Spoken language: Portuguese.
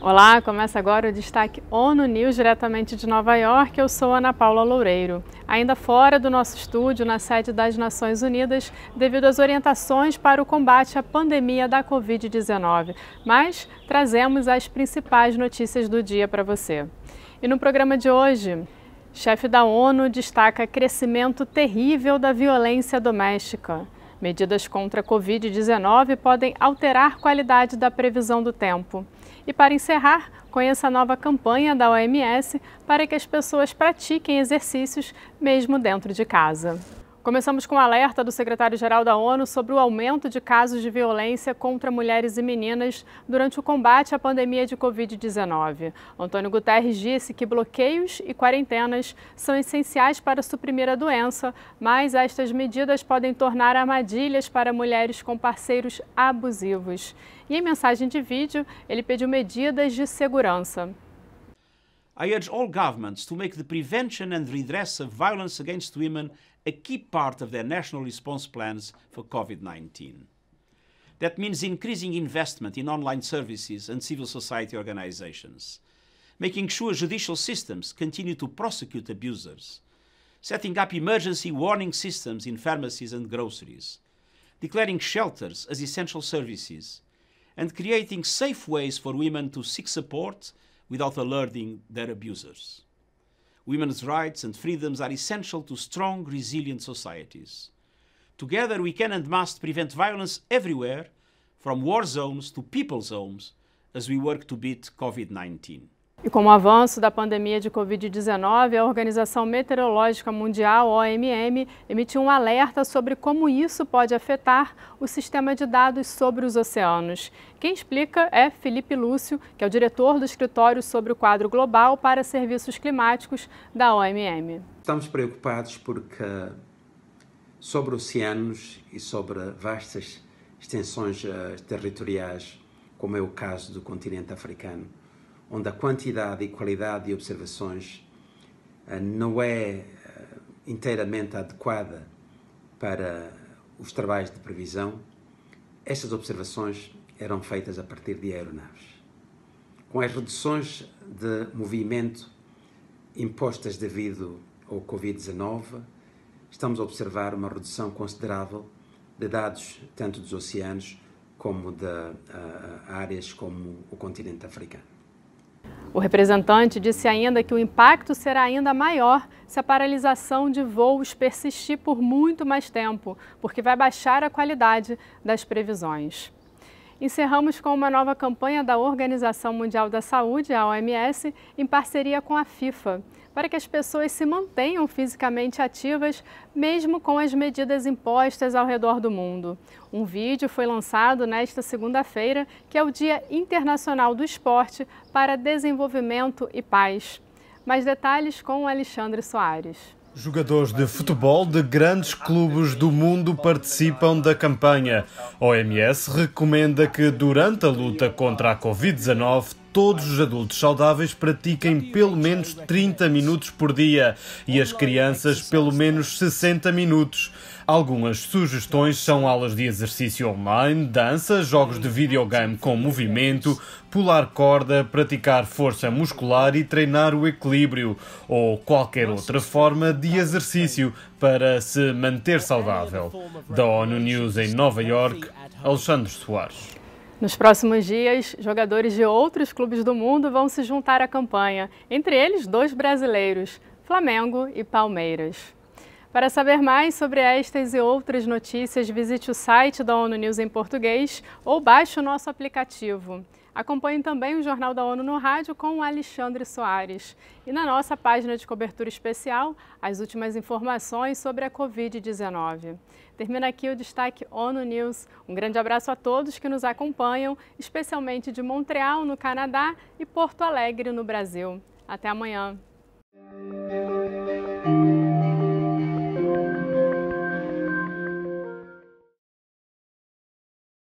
Olá, começa agora o destaque ONU News diretamente de Nova York. Eu sou Ana Paula Loureiro. Ainda fora do nosso estúdio, na sede das Nações Unidas, devido às orientações para o combate à pandemia da Covid-19. Mas trazemos as principais notícias do dia para você. E no programa de hoje, chefe da ONU destaca crescimento terrível da violência doméstica. Medidas contra a Covid-19 podem alterar a qualidade da previsão do tempo. E para encerrar, conheça a nova campanha da OMS para que as pessoas pratiquem exercícios mesmo dentro de casa. Começamos com um alerta do secretário-geral da ONU sobre o aumento de casos de violência contra mulheres e meninas durante o combate à pandemia de Covid-19. Antônio Guterres disse que bloqueios e quarentenas são essenciais para suprimir a doença, mas estas medidas podem tornar armadilhas para mulheres com parceiros abusivos. E em mensagem de vídeo, ele pediu medidas de segurança. I urge all governments to make the prevention and redress of violence against women a key part of their national response plans for COVID-19. That means increasing investment in online services and civil society organizations, making sure judicial systems continue to prosecute abusers, setting up emergency warning systems in pharmacies and groceries, declaring shelters as essential services, and creating safe ways for women to seek support without alerting their abusers. Women's rights and freedoms are essential to strong, resilient societies. Together we can and must prevent violence everywhere, from war zones to people's homes, as we work to beat COVID-19. E com o avanço da pandemia de Covid-19, a Organização Meteorológica Mundial, OMM, emitiu um alerta sobre como isso pode afetar o sistema de dados sobre os oceanos. Quem explica é Felipe Lúcio, que é o diretor do escritório sobre o quadro global para serviços climáticos da OMM. Estamos preocupados porque sobre oceanos e sobre vastas extensões eh, territoriais, como é o caso do continente africano, onde a quantidade e qualidade de observações eh, não é eh, inteiramente adequada para os trabalhos de previsão, estas observações eram feitas a partir de aeronaves. Com as reduções de movimento impostas devido ao Covid-19, estamos a observar uma redução considerável de dados tanto dos oceanos como de uh, áreas como o continente africano. O representante disse ainda que o impacto será ainda maior se a paralisação de voos persistir por muito mais tempo, porque vai baixar a qualidade das previsões. Encerramos com uma nova campanha da Organização Mundial da Saúde, a OMS, em parceria com a FIFA para que as pessoas se mantenham fisicamente ativas, mesmo com as medidas impostas ao redor do mundo. Um vídeo foi lançado nesta segunda-feira, que é o Dia Internacional do Esporte para Desenvolvimento e Paz. Mais detalhes com Alexandre Soares. Jogadores de futebol de grandes clubes do mundo participam da campanha. OMS recomenda que, durante a luta contra a Covid-19, todos os adultos saudáveis pratiquem pelo menos 30 minutos por dia e as crianças pelo menos 60 minutos. Algumas sugestões são aulas de exercício online, dança, jogos de videogame com movimento, pular corda, praticar força muscular e treinar o equilíbrio, ou qualquer outra forma de exercício para se manter saudável. Da ONU News em Nova York, Alexandre Soares. Nos próximos dias, jogadores de outros clubes do mundo vão se juntar à campanha, entre eles dois brasileiros, Flamengo e Palmeiras. Para saber mais sobre estas e outras notícias, visite o site da ONU News em português ou baixe o nosso aplicativo. Acompanhe também o Jornal da ONU no rádio com o Alexandre Soares. E na nossa página de cobertura especial, as últimas informações sobre a Covid-19. Termina aqui o destaque ONU News. Um grande abraço a todos que nos acompanham, especialmente de Montreal, no Canadá, e Porto Alegre, no Brasil. Até amanhã.